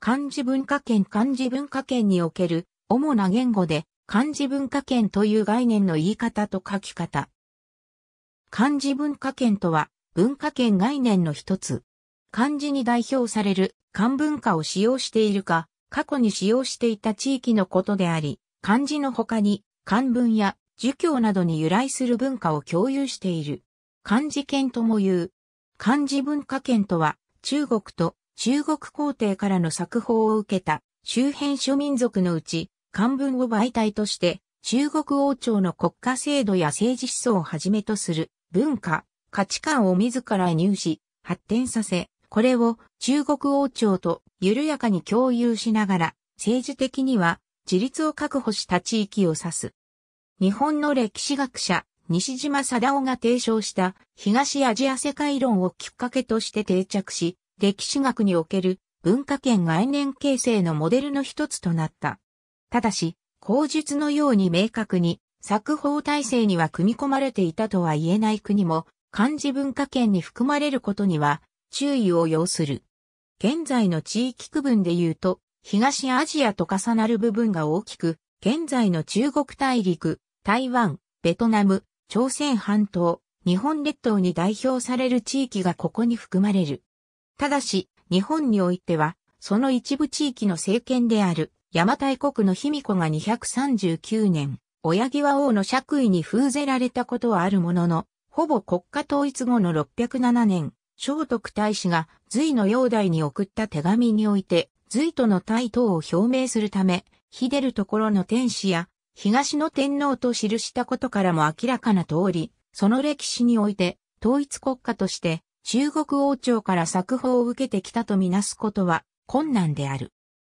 漢字文化圏漢字文化圏における主な言語で漢字文化圏という概念の言い方と書き方。漢字文化圏とは文化圏概念の一つ。漢字に代表される漢文化を使用しているか、過去に使用していた地域のことであり、漢字の他に漢文や儒教などに由来する文化を共有している。漢字圏とも言う。漢字文化圏とは中国と中国皇帝からの作法を受けた周辺諸民族のうち、漢文を媒体として、中国王朝の国家制度や政治思想をはじめとする文化、価値観を自ら入手、発展させ、これを中国王朝と緩やかに共有しながら、政治的には自立を確保した地域を指す。日本の歴史学者、西島貞夫が提唱した東アジア世界論をきっかけとして定着し、歴史学における文化圏概念形成のモデルの一つとなった。ただし、口述のように明確に作法体制には組み込まれていたとは言えない国も、漢字文化圏に含まれることには注意を要する。現在の地域区分で言うと、東アジアと重なる部分が大きく、現在の中国大陸、台湾、ベトナム、朝鮮半島、日本列島に代表される地域がここに含まれる。ただし、日本においては、その一部地域の政権である、邪馬台国の卑弥呼が239年、親際王の爵位に封ぜられたことはあるものの、ほぼ国家統一後の607年、聖徳太子が隋の煬帝に送った手紙において、隋との対等を表明するため、秀でるところの天使や、東の天皇と記したことからも明らかな通り、その歴史において、統一国家として、中国王朝から作法を受けてきたとみなすことは困難である。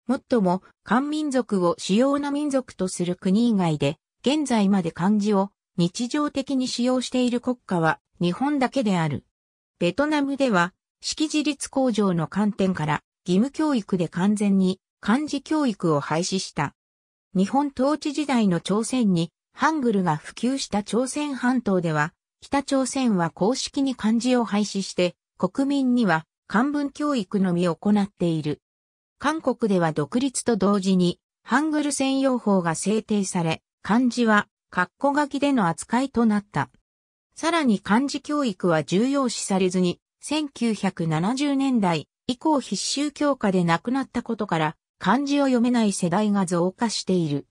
もっとも、漢民族を主要な民族とする国以外で、現在まで漢字を日常的に使用している国家は日本だけである。ベトナムでは、識字率向上の観点から義務教育で完全に漢字教育を廃止した。日本統治時代の朝鮮にハングルが普及した朝鮮半島では北朝鮮は公式に漢字を廃止して、国民には漢文教育のみを行っている。韓国では独立と同時に、ハングル専用法が制定され、漢字は、括弧書きでの扱いとなった。さらに漢字教育は重要視されずに、1970年代以降必修教科でなくなったことから、漢字を読めない世代が増加している。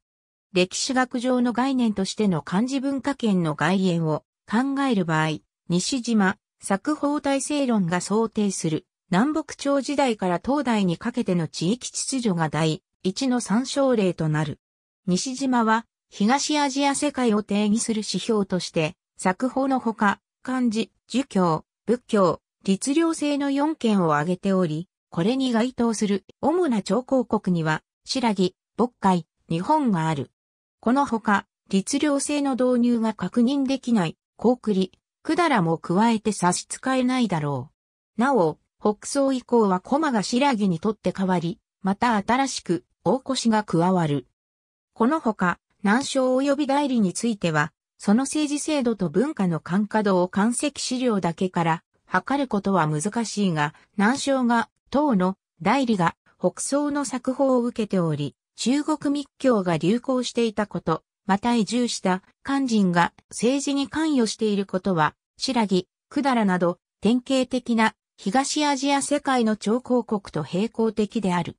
歴史学上の概念としての漢字文化圏の外縁を考える場合、西島、作法体制論が想定する、南北朝時代から東大にかけての地域秩序が第一の参照例となる。西島は、東アジア世界を定義する指標として、作法のほか、漢字、儒教、仏教、律令制の4件を挙げており、これに該当する主な朝貢国には、白木、渤海、日本がある。このほか、律令制の導入が確認できない高栗、くだらも加えて差し支えないだろう。なお、北総以降は駒が白木にとって変わり、また新しく大越が加わる。このほか、南昇及び代理については、その政治制度と文化の感化度を関石資料だけから、測ることは難しいが、南昇が、唐の、代理が、北宋の作法を受けており、中国密教が流行していたこと、また移住した漢人が政治に関与していることは、白木、百済など典型的な東アジア世界の超広国と並行的である。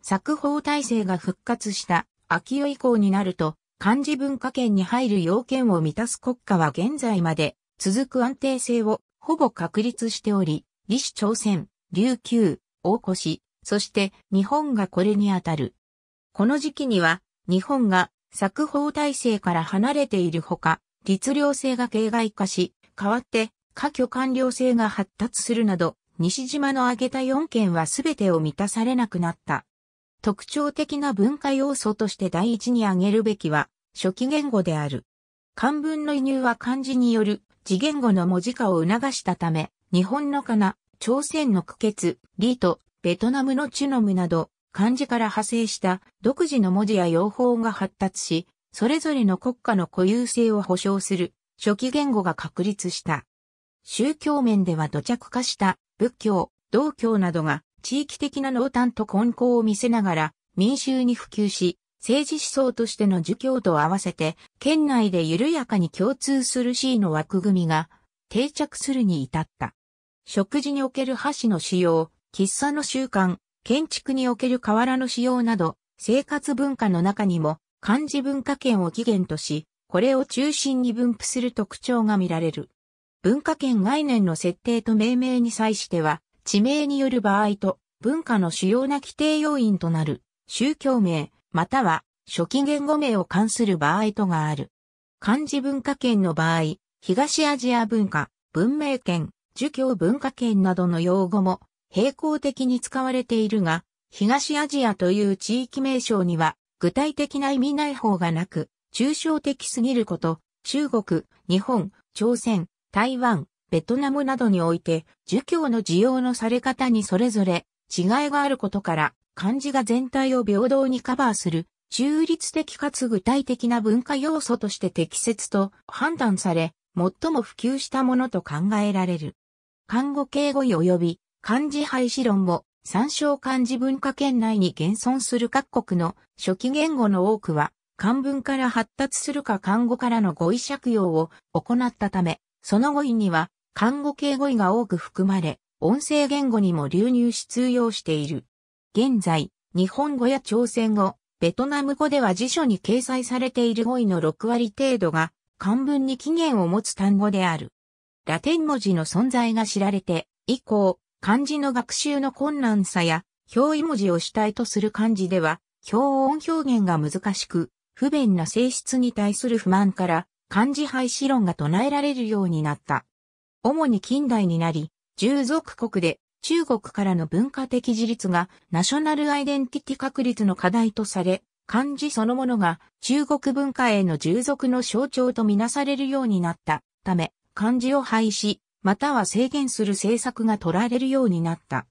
作法体制が復活した秋代以降になると、漢字文化圏に入る要件を満たす国家は現在まで続く安定性をほぼ確立しており、李氏朝鮮、琉球、大越、そして日本がこれにあたる。この時期には日本が作法体制から離れているほか、律令制が形骸化し、代わって、下挙官僚制が発達するなど、西島の挙げた4件は全てを満たされなくなった。特徴的な文化要素として第一に挙げるべきは、初期言語である。漢文の移入は漢字による、次言語の文字化を促したため、日本のかな、朝鮮の区血、リート、ベトナムのチュノムなど、漢字から派生した独自の文字や用法が発達し、それぞれの国家の固有性を保障する初期言語が確立した。宗教面では土着化した仏教、道教などが地域的な濃淡と根高を見せながら民衆に普及し、政治思想としての儒教と合わせて、県内で緩やかに共通する C の枠組みが定着するに至った。食事における箸の使用、喫茶の習慣、建築における瓦の使用など、生活文化の中にも、漢字文化圏を起源とし、これを中心に分布する特徴が見られる。文化圏概念の設定と命名に際しては、地名による場合と文化の主要な規定要因となる宗教名、または初期言語名を関する場合とがある。漢字文化圏の場合、東アジア文化、文明圏、儒教文化圏などの用語も並行的に使われているが、東アジアという地域名称には具体的な意味内方がなく、抽象的すぎること、中国、日本、朝鮮、台湾、ベトナムなどにおいて、儒教の需要のされ方にそれぞれ違いがあることから、漢字が全体を平等にカバーする、中立的かつ具体的な文化要素として適切と判断され、最も普及したものと考えられる。看護敬語及び漢字廃止論も、参照漢字文化圏内に現存する各国の初期言語の多くは、漢文から発達するか漢語からの語彙借用を行ったため、その語彙には漢語系語彙が多く含まれ、音声言語にも流入し通用している。現在、日本語や朝鮮語、ベトナム語では辞書に掲載されている語彙の6割程度が漢文に起源を持つ単語である。ラテン文字の存在が知られて、以降、漢字の学習の困難さや、表意文字を主体とする漢字では、表音表現が難しく、不便な性質に対する不満から、漢字廃止論が唱えられるようになった。主に近代になり、従属国で中国からの文化的自立がナショナルアイデンティティ確立の課題とされ、漢字そのものが中国文化への従属の象徴とみなされるようになったため、漢字を廃止、または制限する政策が取られるようになった。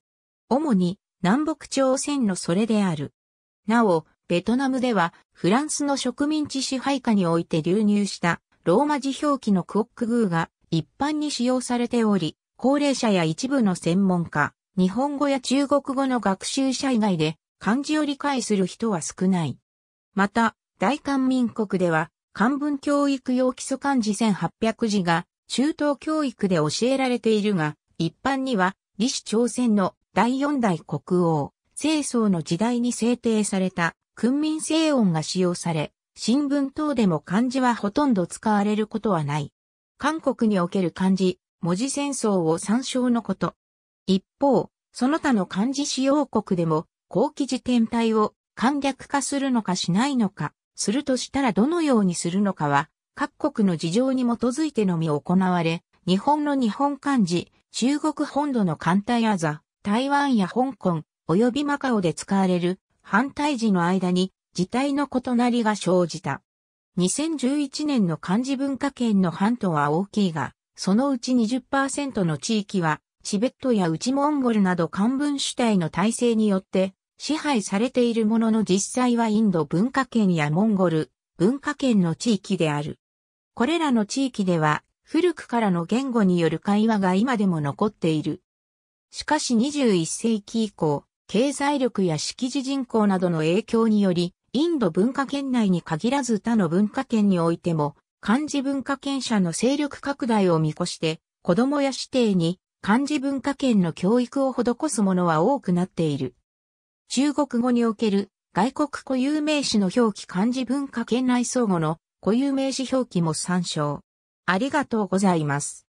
主に南北朝鮮のそれである。なお、ベトナムではフランスの植民地支配下において流入したローマ字表記のクオックグーが一般に使用されており、高齢者や一部の専門家、日本語や中国語の学習者以外で漢字を理解する人は少ない。また、大韓民国では漢文教育用基礎漢字1800字が中等教育で教えられているが、一般には、李氏朝鮮の第四代国王、清宗の時代に制定された、訓民正音が使用され、新聞等でも漢字はほとんど使われることはない。韓国における漢字、文字戦争を参照のこと。一方、その他の漢字使用国でも、後期時点体を簡略化するのかしないのか、するとしたらどのようにするのかは、各国の事情に基づいてのみ行われ、日本の日本漢字、中国本土の艦隊あざ、台湾や香港、及びマカオで使われる反対字の間に字体の異なりが生じた。2011年の漢字文化圏の半島は大きいが、そのうち20%の地域は、チベットや内モンゴルなど漢文主体の体制によって支配されているものの実際はインド文化圏やモンゴル文化圏の地域である。これらの地域では古くからの言語による会話が今でも残っている。しかし21世紀以降、経済力や識字人口などの影響により、インド文化圏内に限らず他の文化圏においても、漢字文化圏者の勢力拡大を見越して、子供や指定に漢字文化圏の教育を施すものは多くなっている。中国語における外国固有名詞の表記漢字文化圏内相互の固有名詞表記も参照。ありがとうございます。